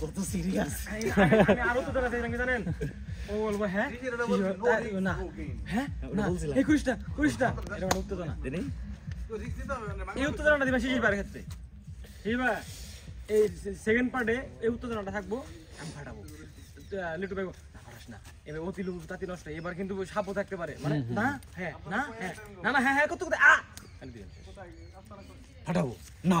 কত সিরিয়াস আরো তো দেখা জানেন ও বলবো হ্যাঁ না হ্যাঁ এটা দেনি এই উত্তেজনাটা দিবা শিশির ক্ষেত্রে এইবার এই সেকেন্ড পার্টে এই উত্তেজনাটা থাকবো আমি ফাটাবো লিটু ভাই এবার কিন্তু সাপও থাকতে পারে মানে না হ্যাঁ না হ্যাঁ না না হ্যাঁ হ্যাঁ করতে করতে না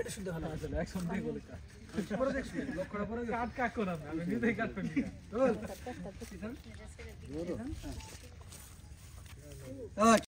এটা শুনতে ভালো লাগছে এক সন্ধ্যে বলে কাট পরে দেখছি লক্ষ্যটা পরে কাট কাট করলাম আমি নিজেই কাট করি বল